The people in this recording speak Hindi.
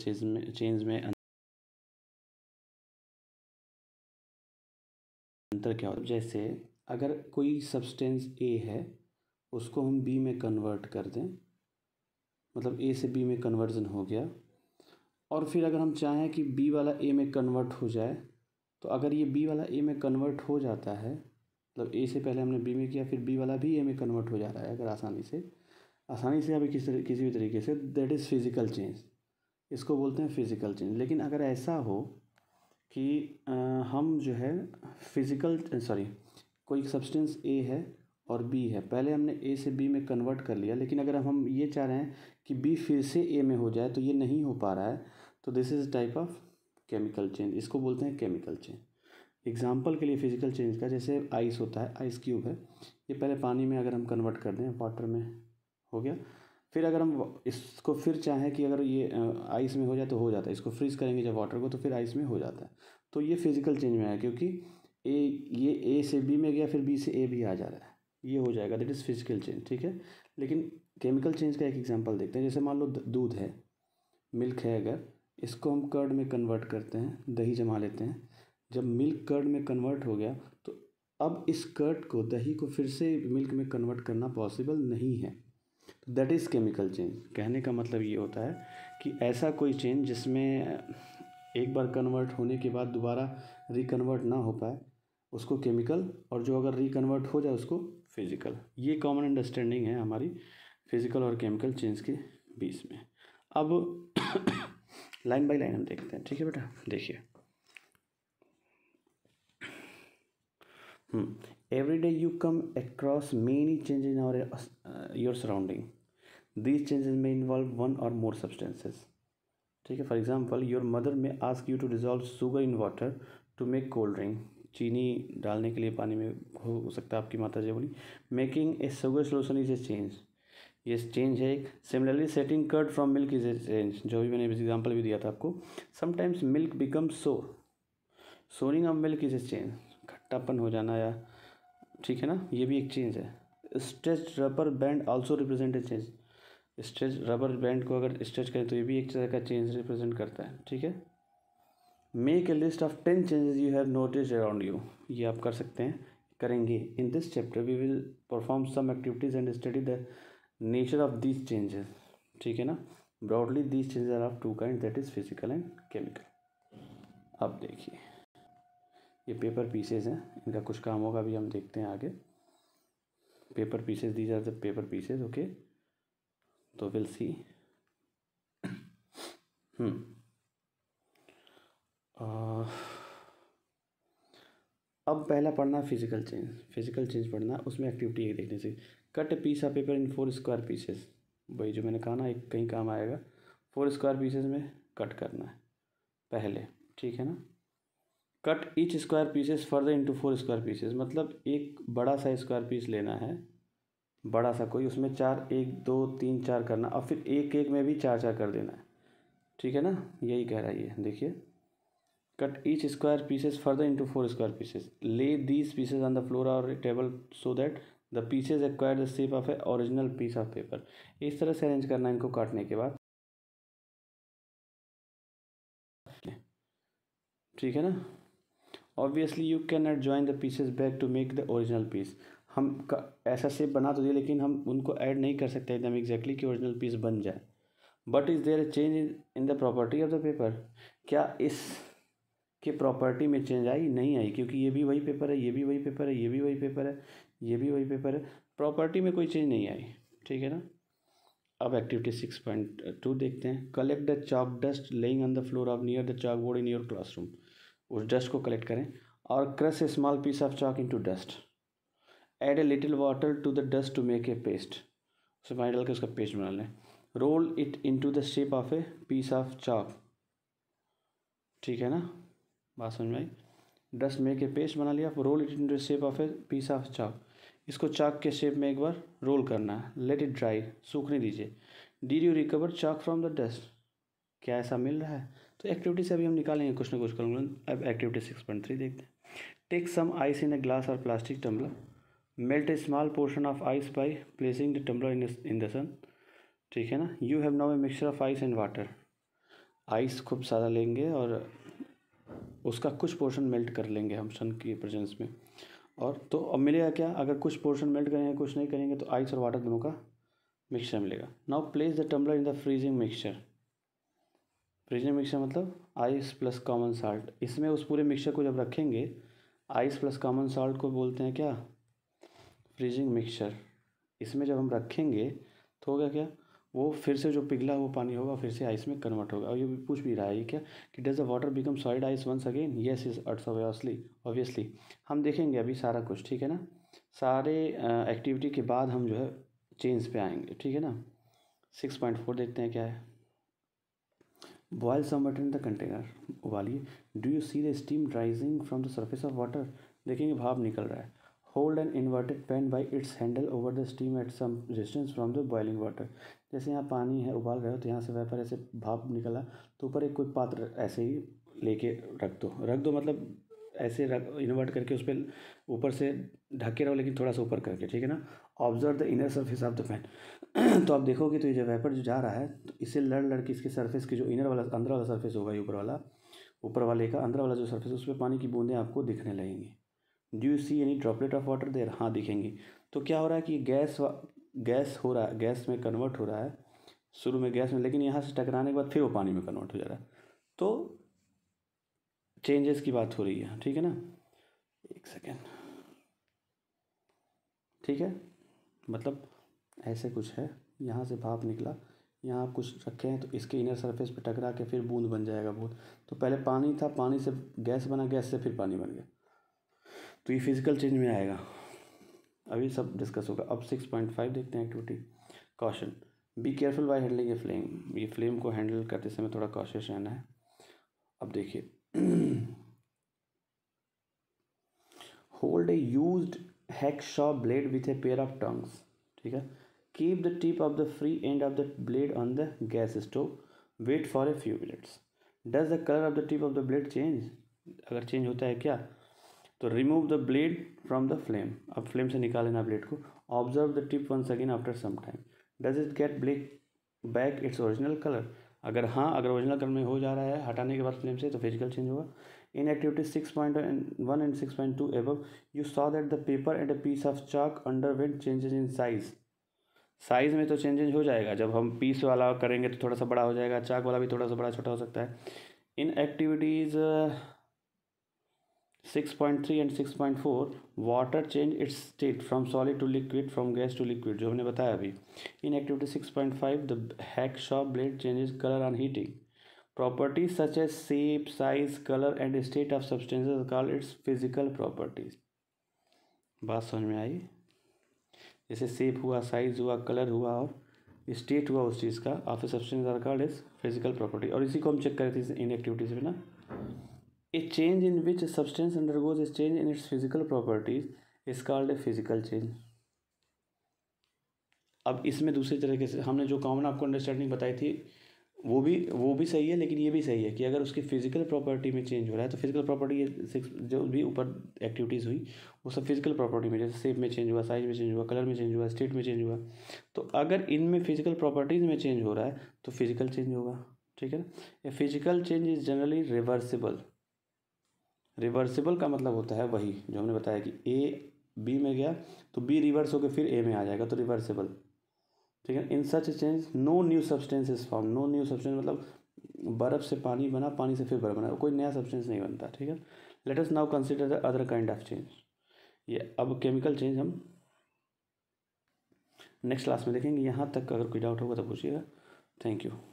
चेंज में चेंज में अं-, अंतर क्या होता है जैसे अगर कोई सब्सटेंस ए है उसको हम बी में कन्वर्ट कर दें मतलब ए से बी में कन्वर्जन हो गया और फिर अगर हम चाहें कि बी वाला ए में कन्वर्ट हो जाए तो अगर ये बी वाला ए में कन्वर्ट हो जाता है मतलब ए से पहले हमने बी में किया फिर बी वाला भी ए में कन्वर्ट हो जा रहा है अगर आसानी से आसानी से अभी किसी किसी भी तरीके say that is physical change इसको बोलते हैं फिज़िकल चेंज लेकिन अगर ऐसा हो कि आ, हम जो है फिज़िकल सॉरी कोई सब्सटेंस ए है और बी है पहले हमने ए से बी में कन्वर्ट कर लिया लेकिन अगर हम ये चाह रहे हैं कि बी फिर से ए में हो जाए तो ये नहीं हो पा रहा है तो this is type of chemical change इसको बोलते हैं केमिकल चेंज एग्जाम्पल के लिए फिजिकल चेंज का जैसे आइस होता है आइस क्यूब है ये पहले पानी में अगर हम कन्वर्ट कर दें वाटर में हो गया फिर अगर हम इसको फिर चाहें कि अगर ये आइस में हो जाए तो हो जाता है इसको फ्रीज करेंगे जब वाटर को तो फिर आइस में हो जाता है तो ये फिज़िकल चेंज में आया क्योंकि ए ये ए से बी में गया फिर बी से ए भी आ जा रहा है ये हो जाएगा दैट इज़ फिजिकल चेंज ठीक है लेकिन केमिकल चेंज का एक एग्जांपल देखते हैं जैसे मान लो दूध है मिल्क है अगर इसको हम कर्ड में कन्वर्ट करते हैं दही जमा लेते हैं जब मिल्क कर्ड में कन्वर्ट हो गया तो अब इस कर्ड को दही को फिर से मिल्क में कन्वर्ट करना पॉसिबल नहीं है दैट इज़ केमिकल चेंज कहने का मतलब ये होता है कि ऐसा कोई चेंज जिसमें एक बार कन्वर्ट होने के बाद दोबारा रिकन्वर्ट ना हो पाए उसको केमिकल और जो अगर रिकन्वर्ट हो जाए उसको फिज़िकल ये कॉमन अंडरस्टैंडिंग है हमारी फिज़िकल और केमिकल चेंज के बीच में अब लाइन बाय लाइन हम देखते हैं ठीक है बेटा देखिए every day you come across many many in in your surrounding uh, your surrounding. These changes may involve one or ठीक है for example your mother may ask you to dissolve sugar in water to make cold drink चीनी डालने के लिए पानी में हो सकता है आपकी माता जी बोली making a sugar solution is a change ये चेंज है एक similarly setting curd from milk is a change जो भी मैंने एग्जाम्पल भी दिया था आपको sometimes milk become sour souring of milk is a change टापन हो जाना या ठीक है ना ये भी एक चेंज है stretch rubber band also represent a change stretch rubber band को अगर स्ट्रेच करें तो ये भी एक तरह का चेंज रिप्रेजेंट करता है ठीक है make a list of ten changes you have notice around you ये आप कर सकते हैं करेंगे in this chapter we will perform some activities and study the nature of these changes ठीक है ना broadly these changes are of two kind that is physical and chemical अब देखिए ये पेपर पीसेज हैं इनका कुछ काम होगा अभी हम देखते हैं आगे paper pieces these are the paper pieces okay तो विल सी hmm. uh, अब पहला पढ़ना फिजिकल चेंज फिजिकल चेंज पढ़ना उसमें एक्टिविटी एक देखने से cut piece of paper in four square pieces वही जो मैंने कहा ना एक कहीं काम आएगा फोर स्क्वायर पीसेस में कट करना है पहले ठीक है ना cut each square pieces further into four square pieces मतलब एक बड़ा सा स्क्वायर पीस लेना है बड़ा सा कोई उसमें चार एक दो तीन चार करना और फिर एक एक में भी चार चार कर देना है ठीक है ना यही कह रहा है ये देखिए cut each square pieces further into four square pieces lay these pieces on the floor और table so that the pieces acquire the shape of a original piece of paper इस तरह से अरेंज करना है इनको काटने के बाद ठीक है ना obviously you can not join the pieces back to make the original piece हम का ऐसा सेप बना तो दिए लेकिन हम उनको ऐड नहीं कर सकते एकदम एग्जैक्टली कि ओरिजिनल पीस बन जाए but is there change in the property of the paper क्या इस के प्रॉपर्टी में चेंज आई नहीं आई क्योंकि ये भी वही पेपर है ये भी वही पेपर है ये भी वही पेपर है ये भी वही पेपर है प्रॉपर्टी में कोई चेंज नहीं आई ठीक है ना अब एक्टिविटी सिक्स पॉइंट टू देखते हैं collect the chalk dust lying on the floor of near the chalk board in your classroom उस डस्ट को कलेक्ट करें और crush a small piece of chalk into dust add a little water to the dust to make a paste उसे पानी डाल के उसका पेस्ट बना लें roll it into the shape of a piece of chalk ठीक है ना बात समझ में आई डस्ट मेक ए पेस्ट बना लिया roll it into the shape of a piece of chalk इसको चॉक के शेप में एक बार रोल करना है लेट इट ड्राई सूखने दीजिए did you recover chalk from the dust क्या ऐसा मिल रहा है तो एक्टिविटी से अभी हम निकालेंगे कुछ ना कुछ करूँगा अब एक्टिविटी सिक्स पॉइंट थ्री देखते हैं take some ice in a glass और plastic tumbler melt a small portion of ice by placing the tumbler in in the sun ठीक है ना you have now a mixture of ice and water ice खूब सारा लेंगे और उसका कुछ पोर्शन मेल्ट कर लेंगे हम सन की प्रेजेंस में और तो अब मिलेगा क्या अगर कुछ पोर्शन मेल्ट करेंगे कुछ नहीं करेंगे तो आइस और वाटर दोनों का मिक्सचर मिलेगा now place the tumbler in the freezing mixture regional mixture मतलब आइस प्लस कॉमन साल्ट इसमें उस पूरे मिक्सचर को जब रखेंगे आइस प्लस कॉमन साल्ट को बोलते हैं क्या फ्रीजिंग मिक्सचर इसमें जब हम रखेंगे तो होगा क्या वो फिर से जो पिघला हुआ पानी होगा फिर से आइस में कन्वर्ट होगा और ये भी पूछ भी रहा है क्या कि does the water become solid ice once again yes is it's obviously obviously हम देखेंगे अभी सारा कुछ ठीक है ना सारे एक्टिविटी के बाद हम जो है चेंज पे आएंगे ठीक है ना सिक्स पॉइंट फोर देखते हैं क्या है boil some water in the container उबालिए do you see the steam rising from the surface of water देखेंगे भाप निकल रहा है hold an inverted pan by its handle over the steam at some distance from the boiling water जैसे यहाँ पानी है उबाल रहे हो तो यहाँ से वेपर ऐसे भाप निकला तो ऊपर एक कोई पात्र ऐसे ही लेके रख दो रख दो मतलब ऐसे रख इन्वर्ट करके उस पर ऊपर से ढके रहो लेकिन थोड़ा सा ऊपर करके ठीक है ना observe the inner surface of the pan तो आप देखोगे तो ये जो वेपर जो जा रहा है तो इसे लड़ लड़ के इसके सरफेस के जो इनर वाला अंदर वाला सरफेस होगा ये ऊपर वाला ऊपर वाले का अंदर वाला जो सरफेस उस पर पानी की बूंदें आपको दिखने लगेंगी do you see any droplet of water there हाँ दिखेंगी तो क्या हो रहा है कि गैस गैस हो रहा है गैस में कन्वर्ट हो रहा है शुरू में गैस में लेकिन यहाँ से टकराने के बाद फिर वो पानी में कन्वर्ट हो जा रहा है तो चेंजेस की बात हो रही है ठीक है ना एक सेकेंड ठीक है मतलब ऐसे कुछ है यहाँ से भाप निकला यहाँ आप कुछ रखे हैं तो इसके इनर सरफेस पे टकरा के फिर बूंद बन जाएगा बूंद तो पहले पानी था पानी से गैस बना गैस से फिर पानी बन गया तो ये फिजिकल चेंज में आएगा अभी सब डिस्कस होगा अब सिक्स पॉइंट फाइव देखते हैं activity caution be careful by handling a flame ये फ्लेम को हैंडल करते समय थोड़ा कॉशियस रहना है अब देखिए hold a used hacksaw blade with a pair of tongs ठीक है keep the tip of the free end of the blade on the gas stove wait for a few minutes does the colour of the tip of the blade change अगर चेंज होता है क्या तो remove the blade from the flame अब फ्लेम से निकाल लेना ब्लेड को observe the tip once again after some time does it get black back its original colour अगर हाँ अगर ओरिजिनल कलर में हो जा रहा है हटाने के बाद फ्लेम से तो फिजिकल चेंज होगा in activity six point one and six point two above you saw that the paper and a piece of chalk underwent changes in size size में तो चेंजेज हो जाएगा जब हम पीस वाला करेंगे तो थोड़ा सा बड़ा हो जाएगा चाक वाला भी थोड़ा सा बड़ा छोटा हो सकता है in activities 6.3 and 6.4 water change its state from solid to liquid from gas to liquid जो हमने बताया अभी in activity 6.5 the hacksaw blade changes colour on heating properties such as shape size colour and state of substances call its physical properties बात समझ में आई जैसे सेप हुआ साइज हुआ कलर हुआ और स्टेट हुआ उस चीज़ का of a substance call is physical property और इसी को हम चेक करते थे इन एक्टिविटीज़ में ना a change in which substance undergoes undergoes change in its physical properties is called a physical change अब इसमें दूसरी तरीके से हमने जो कॉमन आपको अंडरस्टैंडिंग बताई थी वो भी वो भी सही है लेकिन ये भी सही है कि अगर उसकी फिजिकल प्रॉपर्टी में चेंज हो रहा है तो फिजिकल प्रॉपर्टी जो भी ऊपर एक्टिविटीज़ हुई वो सब फिजिकल प्रॉपर्टी में जैसे शेप में चेंज हुआ साइज में चेंज हुआ कलर में चेंज हुआ स्टेट में चेंज हुआ तो अगर इनमें फिजिकल प्रॉपर्टीज़ में चेंज हो रहा है तो फिजिकल चेंज होगा ठीक है ना a physical change is generally reversible reversible का मतलब होता है वही जो हमने बताया कि ए बी में गया तो बी रिवर्स होकर फिर ए में आ जाएगा तो रिवर्सिबल ठीक है in such change no new substance is form no new substance मतलब बर्फ़ से पानी बना पानी से फिर बर्फ बना कोई नया सब्सटेंस नहीं बनता ठीक है let us now consider the other kind of change ये अब केमिकल चेंज हम नेक्स्ट क्लास में देखेंगे यहाँ तक अगर कोई डाउट होगा तो पूछिएगा थैंक यू